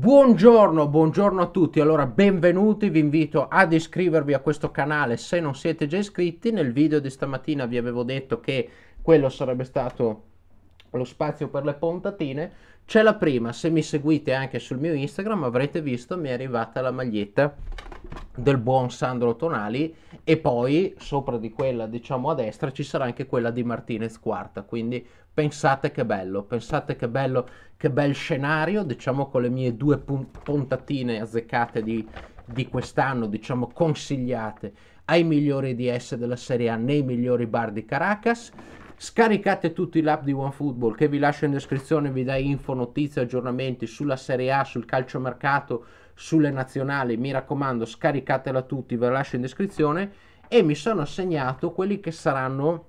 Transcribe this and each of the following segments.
Buongiorno, buongiorno a tutti, allora benvenuti, vi invito ad iscrivervi a questo canale se non siete già iscritti, nel video di stamattina vi avevo detto che quello sarebbe stato lo spazio per le puntatine, c'è la prima, se mi seguite anche sul mio Instagram avrete visto mi è arrivata la maglietta del buon Sandro Tonali e poi sopra di quella diciamo a destra ci sarà anche quella di Martinez quarta quindi pensate che bello pensate che bello che bel scenario diciamo con le mie due puntatine azzeccate di, di quest'anno diciamo consigliate ai migliori DS della Serie A nei migliori bar di Caracas Scaricate tutti l'app di OneFootball che vi lascio in descrizione, vi dà info, notizie, aggiornamenti sulla Serie A, sul calciomercato, sulle nazionali. Mi raccomando, scaricatela tutti, ve la lascio in descrizione. E mi sono assegnato quelli che saranno,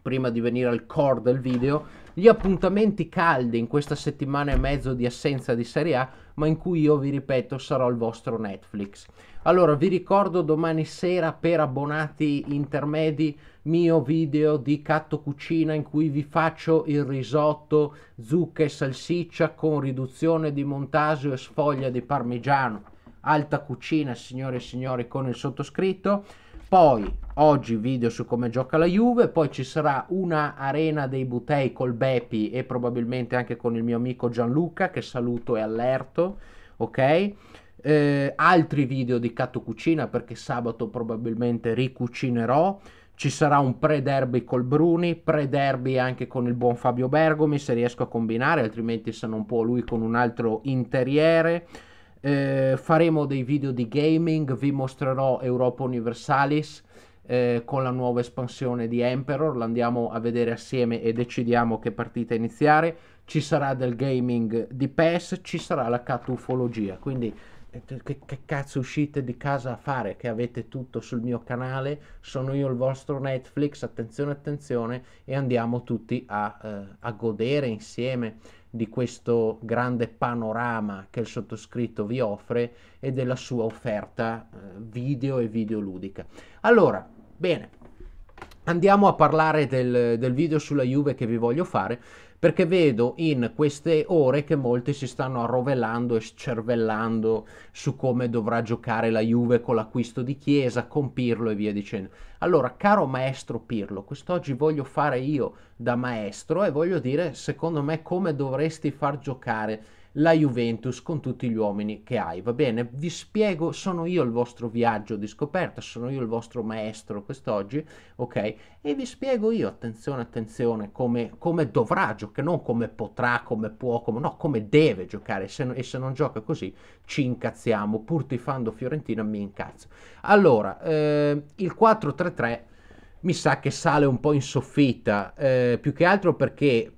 prima di venire al core del video, gli appuntamenti caldi in questa settimana e mezzo di assenza di Serie A ma in cui io vi ripeto sarò il vostro Netflix. Allora vi ricordo domani sera per abbonati intermedi mio video di Catto Cucina in cui vi faccio il risotto zucca e salsiccia con riduzione di montasio e sfoglia di parmigiano. Alta cucina signore e signori con il sottoscritto poi oggi video su come gioca la Juve, poi ci sarà una arena dei Butei col Bepi e probabilmente anche con il mio amico Gianluca che saluto e allerto, ok? Eh, altri video di Catto Cucina perché sabato probabilmente ricucinerò. Ci sarà un pre-derby col Bruni, pre-derby anche con il buon Fabio Bergomi se riesco a combinare, altrimenti se non può lui con un altro interiere eh, faremo dei video di gaming, vi mostrerò Europa Universalis eh, con la nuova espansione di Emperor, l'andiamo a vedere assieme e decidiamo che partita iniziare, ci sarà del gaming di PES, ci sarà la catufologia, quindi eh, che, che, cazzo uscite di casa a fare che avete tutto sul mio canale sono io il vostro Netflix attenzione attenzione e andiamo tutti a, eh, a godere insieme di questo grande panorama che il sottoscritto vi offre e della sua offerta eh, video e videoludica allora bene andiamo a parlare del, del video sulla Juve che vi voglio fare perché vedo in queste ore che molti si stanno arrovellando e scervellando su come dovrà giocare la Juve con l'acquisto di Chiesa, con Pirlo e via dicendo. Allora, caro maestro Pirlo, quest'oggi voglio fare io da maestro e voglio dire, secondo me, come dovresti far giocare la Juventus con tutti gli uomini che hai, va bene? Vi spiego, sono io il vostro viaggio di scoperta, sono io il vostro maestro quest'oggi, ok? E vi spiego io, attenzione, attenzione, come, come dovrà giocare, non come potrà, come può, come, no, come deve giocare, se, e se non gioca così ci incazziamo, pur tifando Fiorentina mi incazzo. Allora, eh, il 4-3-3 mi sa che sale un po' in soffitta, eh, più che altro perché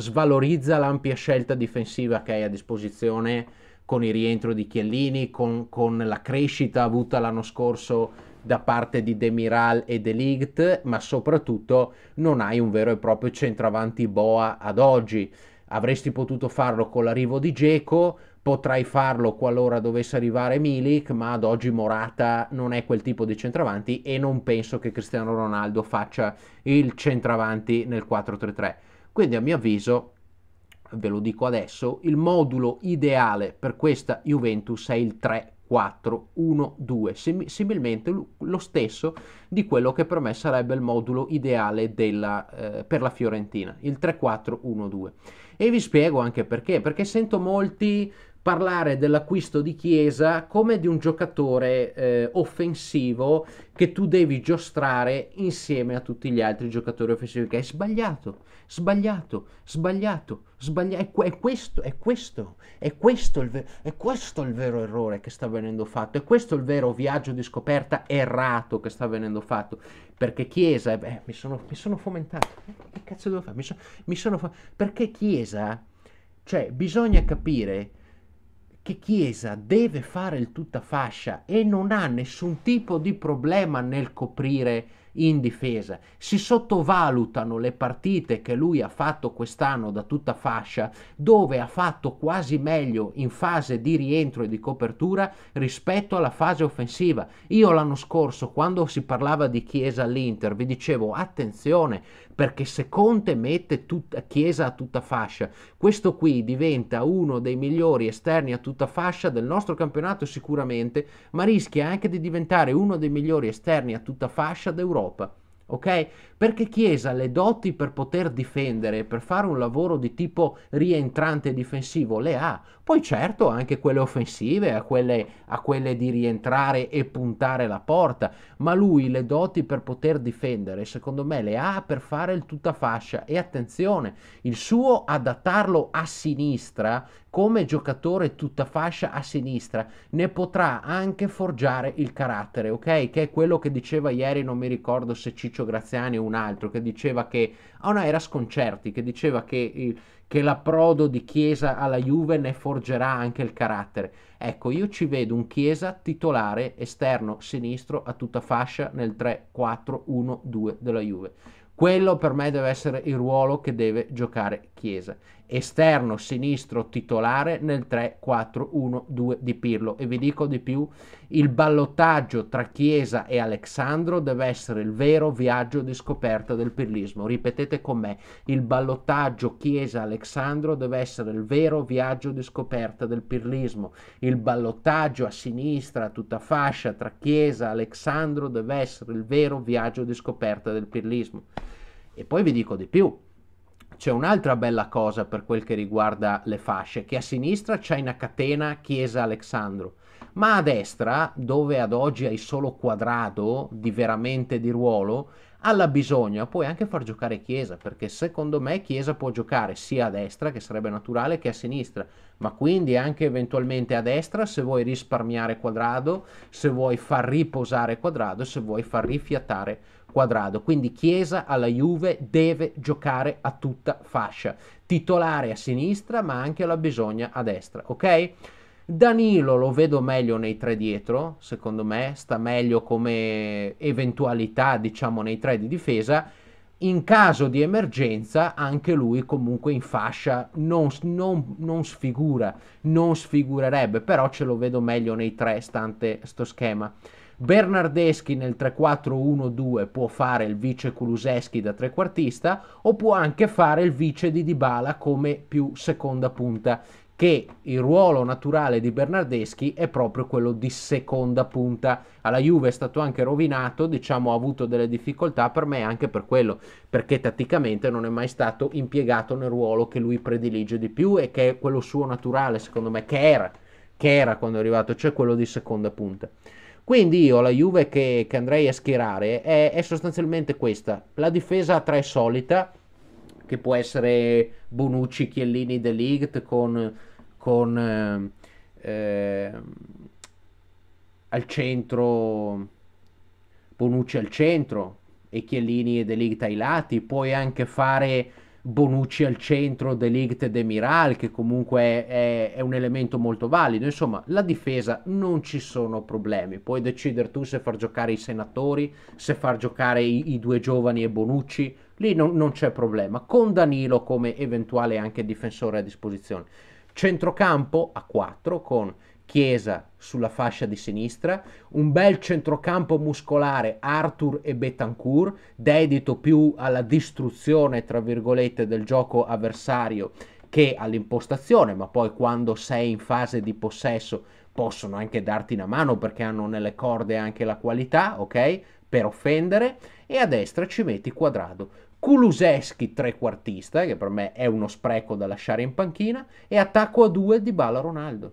svalorizza l'ampia scelta difensiva che hai a disposizione con il rientro di Chiellini, con, con la crescita avuta l'anno scorso da parte di Demiral e De Ligt, ma soprattutto non hai un vero e proprio centravanti boa ad oggi. Avresti potuto farlo con l'arrivo di Geco, Potrai farlo qualora dovesse arrivare Milik, ma ad oggi Morata non è quel tipo di centravanti e non penso che Cristiano Ronaldo faccia il centravanti nel 4-3-3. Quindi a mio avviso, ve lo dico adesso, il modulo ideale per questa Juventus è il 3 4, 1, 2, sim- similmente lo stesso di quello che per me sarebbe il modulo ideale della, eh, per la Fiorentina, il 3-4-1-2. E vi spiego anche perché, perché sento molti parlare dell'acquisto di Chiesa come di un giocatore eh, offensivo che tu devi giostrare insieme a tutti gli altri giocatori offensivi che è sbagliato, sbagliato, sbagliato, sbagliato, è, è, questo, è questo, è questo, il ver- è questo il vero errore che sta venendo fatto, è questo il vero viaggio di scoperta errato che sta venendo fatto, perché Chiesa, eh, beh, mi, sono, mi sono fomentato, eh, che cazzo devo fare, mi, so, mi sono, fa- perché Chiesa, cioè bisogna capire che Chiesa deve fare il tutta fascia e non ha nessun tipo di problema nel coprire in difesa. Si sottovalutano le partite che lui ha fatto quest'anno da tutta fascia, dove ha fatto quasi meglio in fase di rientro e di copertura rispetto alla fase offensiva. Io l'anno scorso, quando si parlava di Chiesa all'Inter, vi dicevo attenzione perché se Conte mette tutta Chiesa a tutta fascia, questo qui diventa uno dei migliori esterni a tutta fascia del nostro campionato sicuramente, ma rischia anche di diventare uno dei migliori esterni a tutta fascia d'Europa Europa. Ok? Perché Chiesa le doti per poter difendere, per fare un lavoro di tipo rientrante difensivo, le ha. Poi certo anche quelle offensive, a quelle, a quelle di rientrare e puntare la porta, ma lui le doti per poter difendere, secondo me le ha per fare il tutta fascia e attenzione, il suo adattarlo a sinistra come giocatore tutta fascia a sinistra ne potrà anche forgiare il carattere, ok? Che è quello che diceva ieri, non mi ricordo se Ciccio Graziani o un altro, che diceva che, ah oh no, era Sconcerti, che diceva che il, che l'approdo di Chiesa alla Juve ne forgerà anche il carattere. Ecco, io ci vedo un Chiesa titolare esterno sinistro a tutta fascia nel 3-4-1-2 della Juve. Quello per me deve essere il ruolo che deve giocare Chiesa. Esterno sinistro titolare nel 3-4-1-2 di Pirlo. E vi dico di più, il ballottaggio tra Chiesa e Alexandro deve essere il vero viaggio di scoperta del pirlismo. Ripetete con me, il ballottaggio Chiesa-Alexandro deve essere il vero viaggio di scoperta del pirlismo. Il il ballottaggio a sinistra, tutta fascia, tra Chiesa, Alexandro, deve essere il vero viaggio di scoperta del pirlismo. E poi vi dico di più, c'è un'altra bella cosa per quel che riguarda le fasce, che a sinistra c'è una catena Chiesa alexandro ma a destra, dove ad oggi hai solo quadrato di veramente di ruolo, alla bisogna puoi anche far giocare Chiesa, perché secondo me Chiesa può giocare sia a destra, che sarebbe naturale, che a sinistra, ma quindi anche eventualmente a destra se vuoi risparmiare quadrado, se vuoi far riposare quadrado, se vuoi far rifiatare quadrado. Quindi Chiesa alla Juve deve giocare a tutta fascia, titolare a sinistra, ma anche alla bisogna a destra, ok? Danilo lo vedo meglio nei tre dietro, secondo me, sta meglio come eventualità, diciamo, nei tre di difesa. In caso di emergenza, anche lui comunque in fascia non, non, non sfigura, non sfigurerebbe, però ce lo vedo meglio nei tre, stante sto schema. Bernardeschi nel 3-4-1-2 può fare il vice Kuluseschi da trequartista o può anche fare il vice di Dybala come più seconda punta che il ruolo naturale di Bernardeschi è proprio quello di seconda punta. Alla Juve è stato anche rovinato, diciamo ha avuto delle difficoltà per me anche per quello, perché tatticamente non è mai stato impiegato nel ruolo che lui predilige di più e che è quello suo naturale, secondo me, che era, che era quando è arrivato, cioè quello di seconda punta. Quindi io la Juve che, che andrei a schierare è, è sostanzialmente questa, la difesa a tre solita, che può essere Bonucci, Chiellini, De Ligt con con eh, al centro Bonucci al centro e Chiellini e De Ligt ai lati, puoi anche fare Bonucci al centro, De Ligt e De Miral, che comunque è, è, un elemento molto valido. Insomma, la difesa non ci sono problemi. Puoi decidere tu se far giocare i senatori, se far giocare i, i due giovani e Bonucci. Lì non, non c'è problema. Con Danilo come eventuale anche difensore a disposizione. Centrocampo a 4 con Chiesa sulla fascia di sinistra, un bel centrocampo muscolare Arthur e Betancourt, dedito più alla distruzione, tra virgolette, del gioco avversario che all'impostazione, ma poi quando sei in fase di possesso possono anche darti una mano perché hanno nelle corde anche la qualità, ok? Per offendere e a destra ci metti Quadrado Kuluseschi trequartista, che per me è uno spreco da lasciare in panchina, e attacco a due di Bala Ronaldo.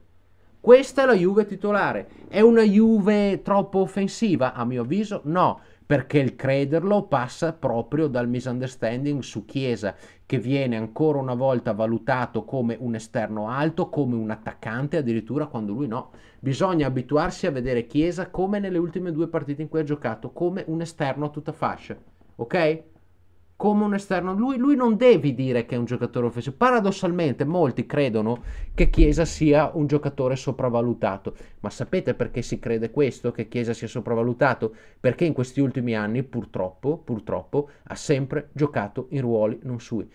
Questa è la Juve titolare. È una Juve troppo offensiva? A mio avviso no, perché il crederlo passa proprio dal misunderstanding su Chiesa, che viene ancora una volta valutato come un esterno alto, come un attaccante, addirittura quando lui no. Bisogna abituarsi a vedere Chiesa come nelle ultime due partite in cui ha giocato, come un esterno a tutta fascia. Ok? come un esterno. Lui, lui, non devi dire che è un giocatore offensivo. Paradossalmente, molti credono che Chiesa sia un giocatore sopravvalutato. Ma sapete perché si crede questo? Che Chiesa sia sopravvalutato? Perché in questi ultimi anni, purtroppo, purtroppo, ha sempre giocato in ruoli non sui.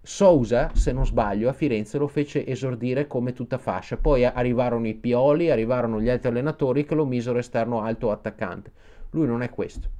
Sousa, se non sbaglio, a Firenze lo fece esordire come tutta fascia. Poi arrivarono i Pioli, arrivarono gli altri allenatori che lo misero esterno alto attaccante. Lui non è questo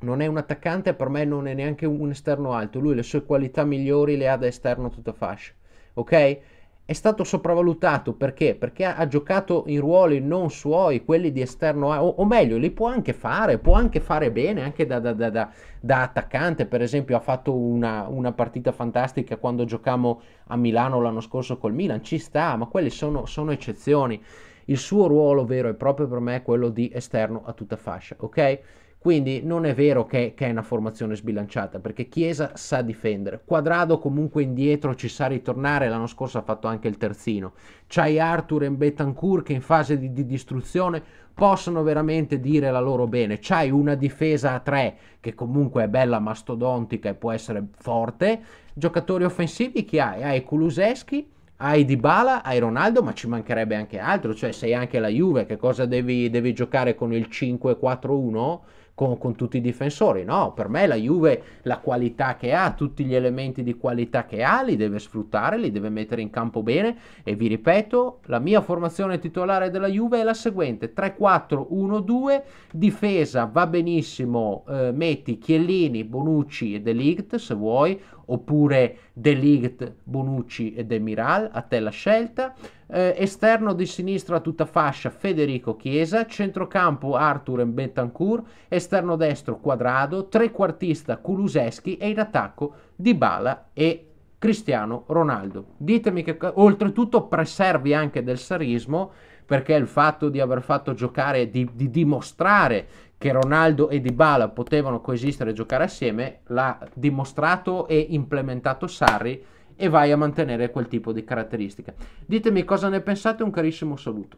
non è un attaccante, per me non è neanche un esterno alto, lui le sue qualità migliori le ha da esterno tutta fascia, ok? È stato sopravvalutato perché? Perché ha, giocato in ruoli non suoi, quelli di esterno, o, o, meglio, li può anche fare, può anche fare bene, anche da, da, da, da attaccante, per esempio ha fatto una, una partita fantastica quando giocavamo a Milano l'anno scorso col Milan, ci sta, ma quelle sono, sono eccezioni. Il suo ruolo vero e proprio per me è quello di esterno a tutta fascia, ok? Quindi non è vero che, che, è una formazione sbilanciata, perché Chiesa sa difendere. Quadrado comunque indietro ci sa ritornare, l'anno scorso ha fatto anche il terzino. C'hai Arthur e Betancourt che in fase di, di distruzione possono veramente dire la loro bene. C'hai una difesa a tre che comunque è bella, mastodontica e può essere forte. Giocatori offensivi che hai? Hai Kuluseschi, hai Dybala, hai Ronaldo, ma ci mancherebbe anche altro. Cioè sei anche la Juve, che cosa devi, devi giocare con il 5-4-1? con, con tutti i difensori. No, per me la Juve la qualità che ha, tutti gli elementi di qualità che ha, li deve sfruttare, li deve mettere in campo bene. E vi ripeto, la mia formazione titolare della Juve è la seguente: 3-4-1-2, difesa va benissimo, eh, metti Chiellini, Bonucci e De Ligt se vuoi, oppure De Ligt, Bonucci e Demiral, a te la scelta eh, esterno di sinistra tutta fascia Federico Chiesa, centrocampo Arthur Bentancourt, esterno destro Quadrado, trequartista Kuluseschi e in attacco Dybala e Cristiano Ronaldo. Ditemi che oltretutto preservi anche del sarismo perché il fatto di aver fatto giocare di, di, dimostrare che Ronaldo e Dybala potevano coesistere e giocare assieme l'ha dimostrato e implementato Sarri e vai a mantenere quel tipo di caratteristiche. Ditemi cosa ne pensate, un carissimo saluto.